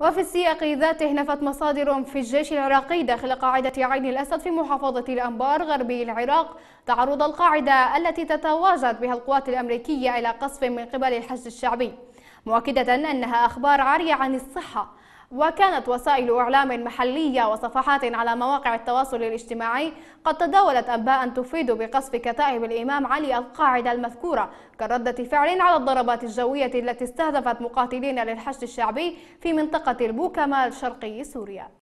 وفي السياق ذاته نفت مصادر في الجيش العراقي داخل قاعدة عين الأسد في محافظة الأنبار غربي العراق تعرض القاعدة التي تتواجد بها القوات الأمريكية إلى قصف من قبل الحشد الشعبي مؤكدة أنها أخبار عارية عن الصحة وكانت وسائل إعلام محلية وصفحات على مواقع التواصل الاجتماعي قد تداولت أنباء تفيد بقصف كتائب الإمام علي القاعدة المذكورة كردة فعل على الضربات الجوية التي استهدفت مقاتلين للحشد الشعبي في منطقة البوكمال شرقي سوريا